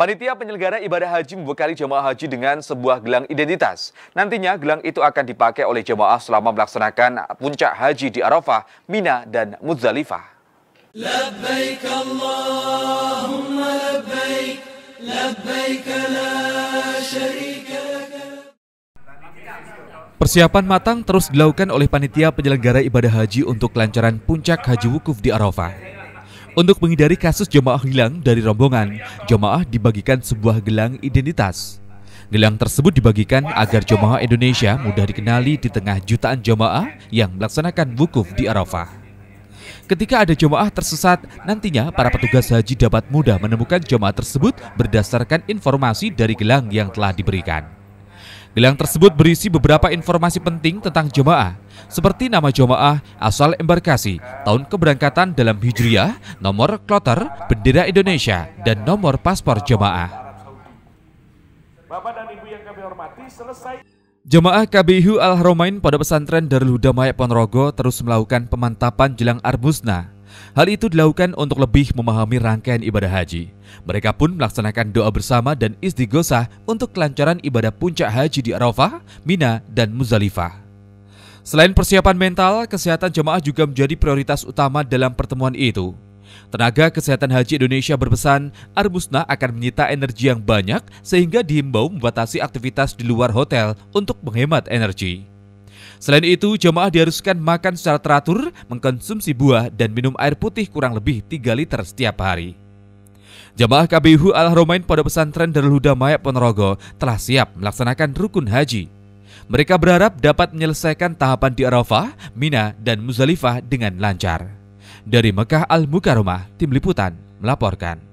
Panitia penyelenggara ibadah haji membekali jemaah haji dengan sebuah gelang identitas. Nantinya gelang itu akan dipakai oleh jemaah selama melaksanakan puncak haji di Arafah, Mina, dan Muzdalifah. Persiapan matang terus dilakukan oleh panitia penyelenggara ibadah haji untuk kelancaran puncak haji wukuf di Arafah. Untuk menghindari kasus jemaah hilang dari rombongan, jemaah dibagikan sebuah gelang identitas. Gelang tersebut dibagikan agar jemaah Indonesia mudah dikenali di tengah jutaan jemaah yang melaksanakan wukuf di Arafah. Ketika ada jemaah tersesat, nantinya para petugas haji dapat mudah menemukan jemaah tersebut berdasarkan informasi dari gelang yang telah diberikan. Gelang tersebut berisi beberapa informasi penting tentang jemaah, seperti nama jemaah, asal embarkasi, tahun keberangkatan dalam hijriah, nomor kloter, bendera Indonesia, dan nomor paspor jemaah. Bapak dan Ibu yang kami hormati, selesai. Jemaah KBHU Al-Haromain pada pesantren Darul Huda Mayak Ponorogo terus melakukan pemantapan jelang Arbusna. Hal itu dilakukan untuk lebih memahami rangkaian ibadah haji. Mereka pun melaksanakan doa bersama dan istighosah untuk kelancaran ibadah puncak haji di Arafah, Mina, dan Muzalifah. Selain persiapan mental, kesehatan jemaah juga menjadi prioritas utama dalam pertemuan itu. Tenaga Kesehatan Haji Indonesia berpesan, Arbusna akan menyita energi yang banyak sehingga dihimbau membatasi aktivitas di luar hotel untuk menghemat energi. Selain itu, jemaah diharuskan makan secara teratur, mengkonsumsi buah, dan minum air putih kurang lebih 3 liter setiap hari. Jemaah KBHU al Romain pada Pesantren Darul Huda Mayak Ponorogo telah siap melaksanakan rukun haji. Mereka berharap dapat menyelesaikan tahapan di Arafah, Mina, dan Muzalifah dengan lancar. Dari Mekah Al-Mukarramah, Tim Liputan melaporkan.